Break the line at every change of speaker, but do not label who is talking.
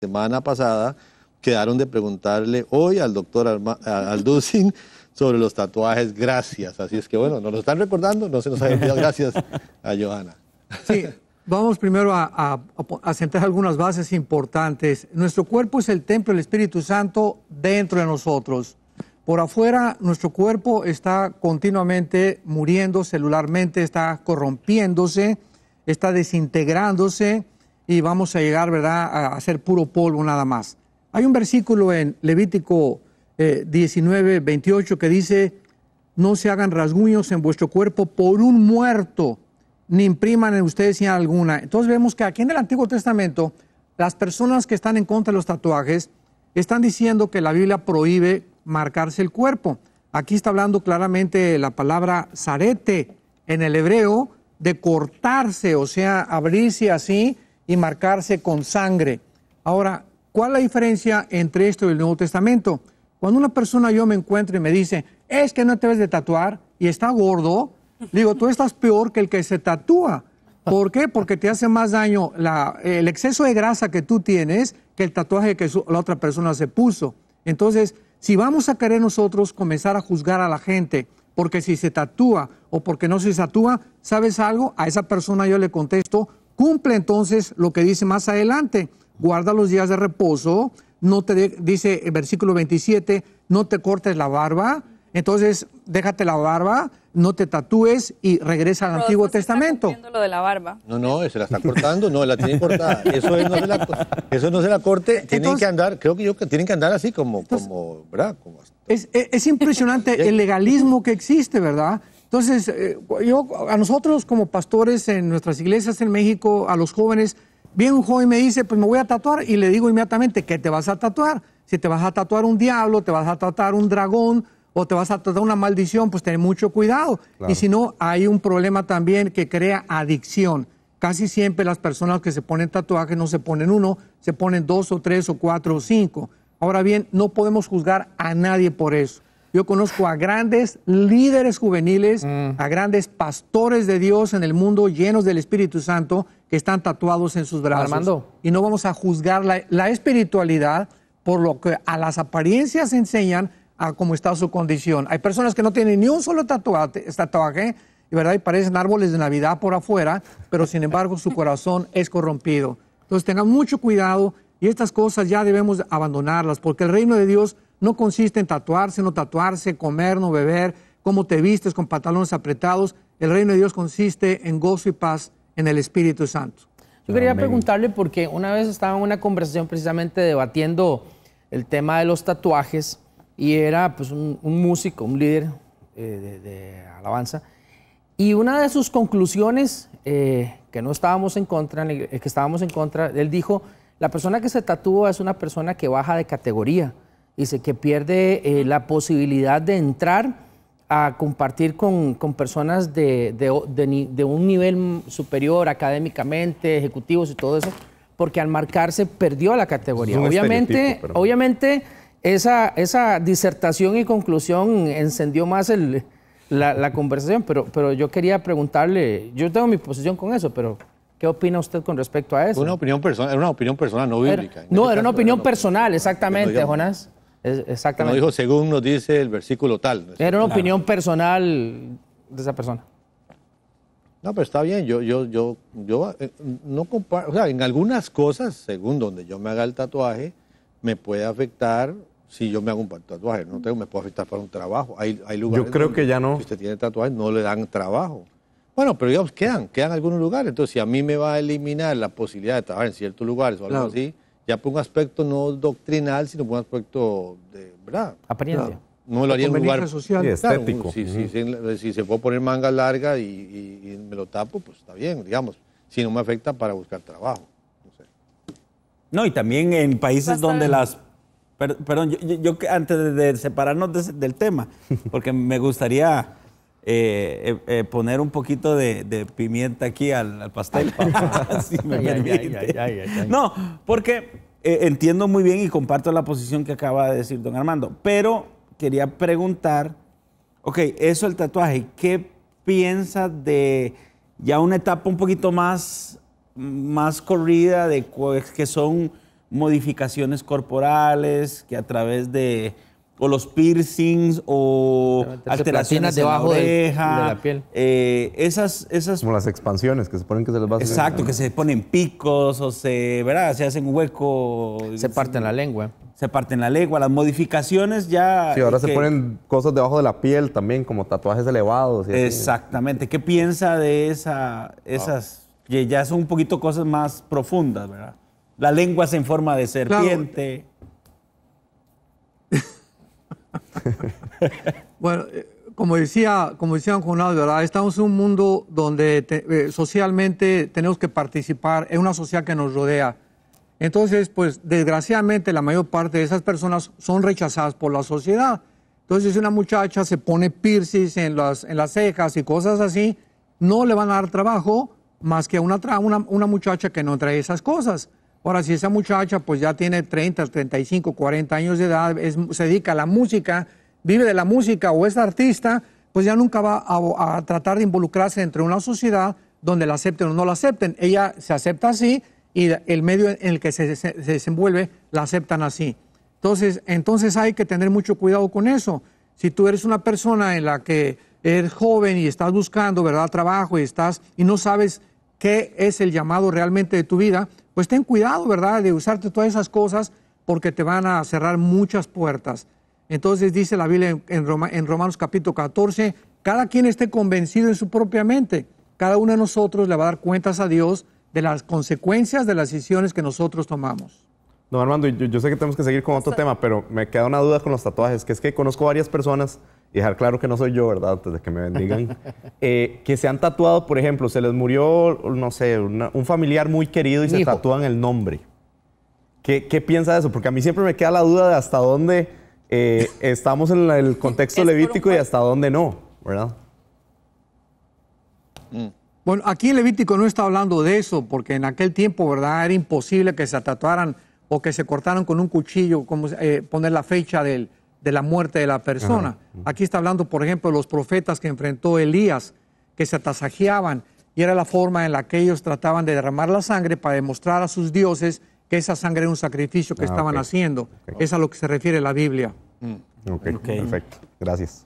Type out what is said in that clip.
semana pasada quedaron de preguntarle hoy al doctor Alducin sobre los tatuajes. Gracias. Así es que bueno, nos lo están recordando, no se nos ha olvidado. Gracias
a Johanna. Sí, vamos primero a, a, sentar algunas bases importantes. Nuestro cuerpo es el templo del Espíritu Santo dentro de nosotros. Por afuera, nuestro cuerpo está continuamente muriendo celularmente, está corrompiéndose, está desintegrándose y vamos a llegar, ¿verdad?, a, ser puro polvo nada más. Hay un versículo en Levítico 19, eh, 28 que dice, no se hagan rasguños en vuestro cuerpo por un muerto, ni impriman en ustedes señal alguna. Entonces vemos que aquí en el Antiguo Testamento, las personas que están en contra de los tatuajes están diciendo que la Biblia prohíbe marcarse el cuerpo. Aquí está hablando claramente la palabra zarete en el hebreo de cortarse, o sea, abrirse así y marcarse con sangre. Ahora, ¿cuál es la diferencia entre esto y el Nuevo Testamento? Cuando una persona yo me encuentro y me dice, es que no te ves de tatuar y está gordo, digo, tú estás peor que el que se tatúa. ¿Por qué? Porque te hace más daño el exceso de grasa que tú tienes que el tatuaje que la otra persona se puso. Entonces, si vamos a querer nosotros comenzar a juzgar a la gente, porque si se tatúa o porque no se tatúa, ¿sabes algo? A esa persona yo le contesto, Cumple entonces lo que dice más adelante, guarda los días de reposo, no te dice el versículo 27, no te cortes la barba, entonces déjate la barba, no te tatúes y regresa al Antiguo Testamento. No,
no, se la está cortando, no, la tiene cortada. Eso
no se la, corte, tienen que andar, creo que yo que tienen que andar así como, como, ¿verdad? es, impresionante el legalismo que existe, ¿verdad? Entonces, eh, yo, a nosotros como pastores en nuestras iglesias en México, a los jóvenes, viene un joven y me dice, pues me voy a tatuar y le digo inmediatamente, ¿qué te vas a tatuar? Si te vas a tatuar un diablo, te vas a tatuar un dragón o te vas a tatuar una maldición, pues ten mucho cuidado. Y si no, hay un problema también que crea adicción. Casi siempre las personas que se ponen tatuajes no se ponen uno, se ponen dos o tres o cuatro o cinco. Ahora bien, no podemos juzgar a nadie por eso. Yo conozco a grandes líderes juveniles, mm. a grandes pastores de Dios en el mundo llenos del Espíritu Santo que están tatuados en sus brazos. Y no vamos a juzgar la, espiritualidad por lo que a las apariencias enseñan a cómo está su condición. Hay personas que no tienen ni un solo tatuaje, ¿verdad? Y parecen árboles de Navidad por afuera, pero sin embargo su corazón es corrompido. Entonces tengan mucho cuidado y estas cosas ya debemos abandonarlas, porque el reino de Dios no consiste en tatuarse, no tatuarse, comer, no beber, cómo te vistes con pantalones apretados. El reino de Dios consiste en gozo y paz en el Espíritu Santo.
Yo quería preguntarle
porque una vez estaba en una
conversación precisamente debatiendo el tema de los tatuajes y era pues un, músico, un líder eh, de, alabanza y una de sus conclusiones eh, que no estábamos en contra, eh, que estábamos en contra, él dijo la persona que se tatúa es una persona que baja de categoría Dice que pierde eh, la posibilidad de entrar a compartir con, con personas de, un nivel superior académicamente, ejecutivos y todo eso, porque al marcarse perdió la categoría. obviamente, obviamente esa, esa disertación y conclusión encendió más el, la, conversación, pero, pero yo quería preguntarle, yo tengo mi posición con eso, pero ¿Qué opina usted con respecto a eso? Una opinión personal, era una opinión personal, no bíblica. no, era, una opinión personal, exactamente, Jonás exactamente. No dijo,
según nos dice el versículo tal. Era una opinión
personal de esa persona.
No, pero está bien, yo, yo, yo, yo eh, no comparto. o sea, en algunas cosas, según donde yo me haga el tatuaje, me puede afectar si yo me hago un tatuaje, no tengo, me puede afectar para un trabajo. Hay, lugares yo creo que ya no. Si usted tiene tatuaje, no le dan trabajo. Bueno, pero digamos, quedan, quedan algunos lugares. Entonces, si a mí me va a eliminar la posibilidad de trabajar en ciertos lugares o algo así, ya por un aspecto no doctrinal, sino por un aspecto de, ¿verdad? Apariencia. No me lo haría en un lugar social, sí, estético. si, se puede poner manga larga y, me
lo tapo, pues está bien, digamos. Si no me afecta para buscar trabajo. No, y también en países donde las perdón, yo, antes de separarnos del tema, porque me gustaría eh, eh, eh, poner un poquito de, pimienta aquí al, pastel, no, porque entiendo muy bien y comparto la posición que acaba de decir don Armando, pero quería preguntar, ok, eso el tatuaje, ¿qué piensa de ya una etapa un poquito más, más corrida de que son modificaciones corporales que a través de o los piercings o alteraciones debajo oreja, de, la piel. Eh, esas, esas... Como las expansiones que se ponen que se les va a hacer. Exacto, que se ponen picos o se, ¿verdad? Se hacen hueco. Se parten la lengua. Se parten la lengua, las modificaciones ya... Sí, ahora se ponen cosas debajo de la piel también, como tatuajes elevados. Exactamente. ¿Qué piensa de esa, esas... Que ya son un poquito cosas más profundas, ¿verdad? La lengua es en
forma de serpiente. bueno, eh, como decía, como decía ¿verdad? Estamos en un mundo donde eh, socialmente tenemos que participar en una sociedad que nos rodea. Entonces, pues desgraciadamente la mayor parte de esas personas son rechazadas por la sociedad. Entonces, si una muchacha se pone piercings en las, en las cejas y cosas así, no le van a dar trabajo más que a una, una muchacha que no trae esas cosas. Ahora, si esa muchacha pues ya tiene 30, 35, 40 años de edad, se dedica a la música, vive de la música o es artista, pues ya nunca va a, tratar de involucrarse entre una sociedad donde la acepten o no la acepten. Ella se acepta así y el medio en el que se, desenvuelve la aceptan así. Entonces, entonces hay que tener mucho cuidado con eso. Si tú eres una persona en la que eres joven y estás buscando, ¿verdad?, trabajo y estás y no sabes qué es el llamado realmente de tu vida, pues ten cuidado, ¿verdad?, de usarte todas esas cosas porque te van a cerrar muchas puertas. Entonces dice la Biblia en, Romanos capítulo 14, cada quien esté convencido en su propia mente, cada uno de nosotros le va a dar cuentas a Dios de las consecuencias de las decisiones que nosotros tomamos.
No, Armando, yo, sé que tenemos que seguir con otro tema, pero me queda una duda con los tatuajes, que es que conozco varias personas dejar claro que no soy yo, ¿verdad? Antes de que me bendigan. Eh, que se han tatuado, por ejemplo, se les murió, no sé, un familiar muy querido y se tatúan el nombre. ¿Qué, piensa de eso? Porque a mí siempre me queda la duda de hasta dónde eh, estamos en el contexto levítico y hasta dónde no, ¿verdad?
Mm. Bueno, aquí en Levítico no está hablando de eso, porque en aquel tiempo, ¿verdad? Era imposible que se tatuaran o que se cortaran con un cuchillo, como eh, poner la fecha del, de la muerte de la persona. Aquí está hablando, por ejemplo, de los profetas que enfrentó Elías, que se atasajeaban y era la forma en la que ellos trataban de derramar la sangre para demostrar a sus dioses que esa sangre era un sacrificio que ah, estaban haciendo. Es a lo que se refiere la Biblia. Mm. perfecto.
Gracias.